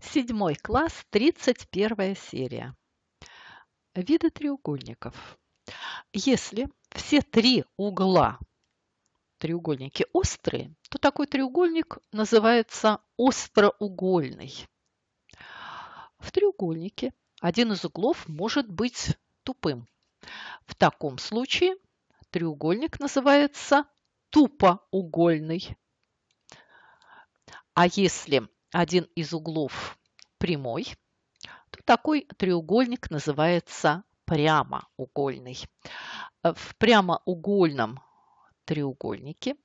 Седьмой класс, 31 серия. Виды треугольников. Если все три угла треугольники острые, то такой треугольник называется остроугольный. В треугольнике один из углов может быть тупым. В таком случае треугольник называется тупоугольный. А если один из углов прямой, то такой треугольник называется прямоугольный. Э, в прямоугольном треугольнике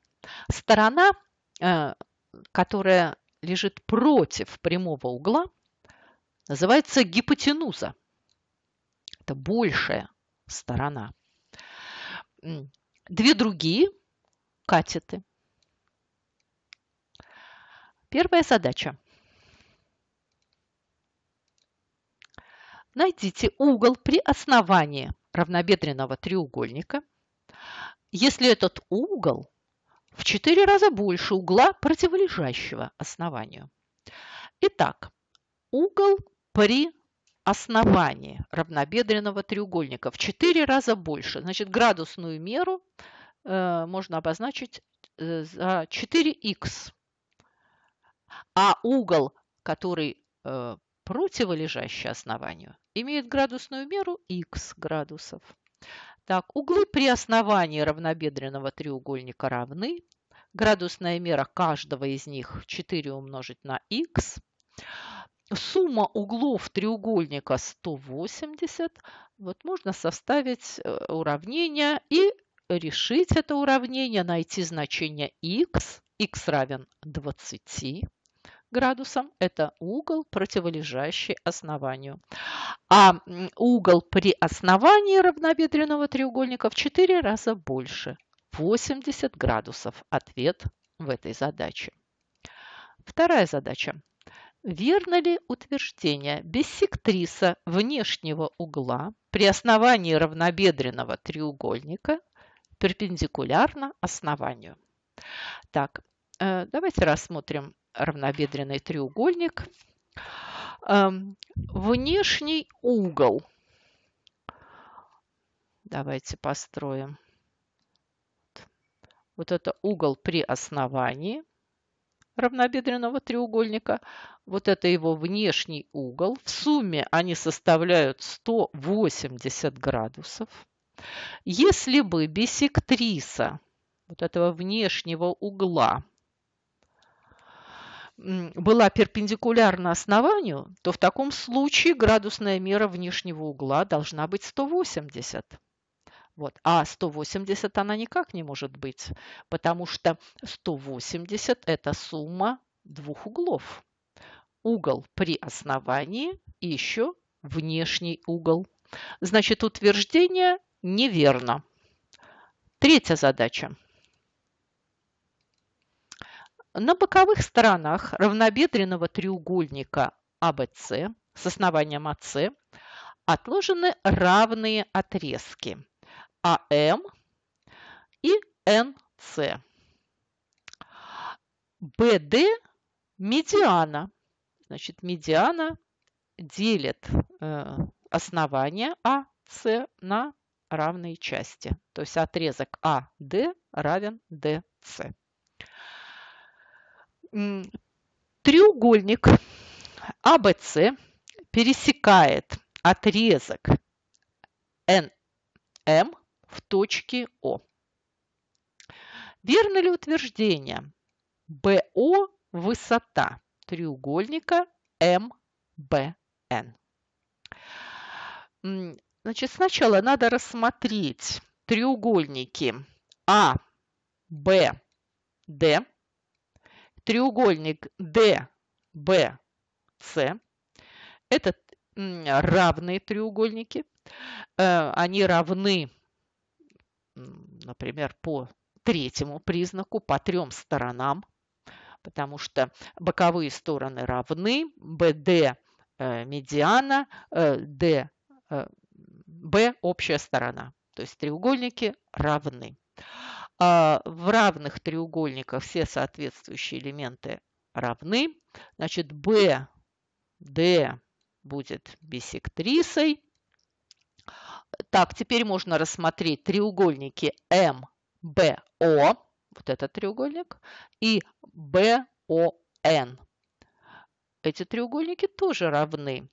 сторона, э, которая лежит против прямого угла, называется гипотенуза. Это большая сторона. Две другие катеты Первая задача. Найдите угол при основании равнобедренного треугольника, если этот угол в 4 раза больше угла противолежащего основанию. Итак, угол при основании равнобедренного треугольника в 4 раза больше. Значит, градусную меру э, можно обозначить э, за 4х а угол, который э, противолежащий основанию, имеет градусную меру x градусов. Так, углы при основании равнобедренного треугольника равны. Градусная мера каждого из них 4 умножить на x. Сумма углов треугольника 180. Вот можно составить э, уравнение и решить это уравнение, найти значение x. x равен 20 градусом – это угол, противолежащий основанию. А угол при основании равнобедренного треугольника в 4 раза больше – 80 градусов. Ответ в этой задаче. Вторая задача. Верно ли утверждение биссектриса внешнего угла при основании равнобедренного треугольника перпендикулярно основанию? Так, э, давайте рассмотрим равнобедренный треугольник. Эм, внешний угол. Давайте построим. Вот это угол при основании равнобедренного треугольника. Вот это его внешний угол. В сумме они составляют 180 градусов. Если бы бисектриса вот этого внешнего угла была перпендикулярна основанию, то в таком случае градусная мера внешнего угла должна быть 180. Вот. А 180 она никак не может быть, потому что 180 – это сумма двух углов. Угол при основании и еще внешний угол. Значит, утверждение неверно. Третья задача. На боковых сторонах равнобедренного треугольника АВС с основанием АС отложены равные отрезки АМ и НС. БД – медиана. Значит, медиана делит э, основание АС на равные части. То есть отрезок АД равен ДС треугольник ABC а пересекает отрезок NM в точке О. Верно ли утверждение? БО – высота треугольника МБН. Значит, сначала надо рассмотреть треугольники А, Б, Д – треугольник DBC. Это равные треугольники. Э, они равны, например, по третьему признаку, по трем сторонам, потому что боковые стороны равны. BD э, медиана, э, D, B общая сторона. То есть треугольники равны. А в равных треугольниках все соответствующие элементы равны. Значит, BD будет биссектрисой. Так, теперь можно рассмотреть треугольники МБО, вот этот треугольник, и БОН. Эти треугольники тоже равны.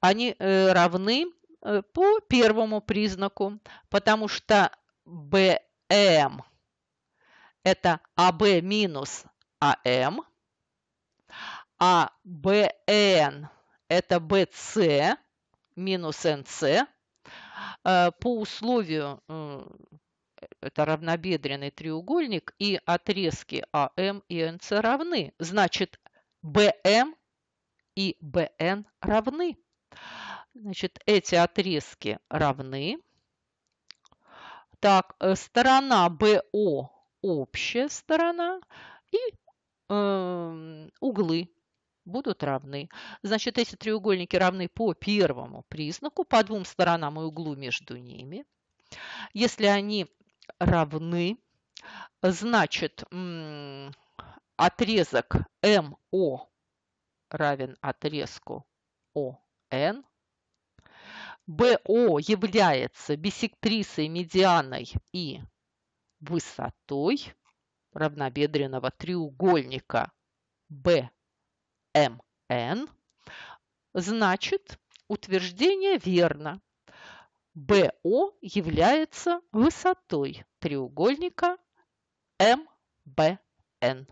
Они э, равны э, по первому признаку, потому что БМ – это АБ минус АМ, а БН это БС минус НС. Э, по условию э, это равнобедренный треугольник, и отрезки АМ и НС равны. Значит, БМ и БН равны. Значит, эти отрезки равны. Так, э, сторона БО общая сторона и э, углы будут равны. Значит, эти треугольники равны по первому признаку, по двум сторонам и углу между ними. Если они равны, значит, отрезок МО равен отрезку ОН. БО является бисектрисой медианой и высотой равнобедренного треугольника BMN, значит, утверждение верно. БО является высотой треугольника МБН.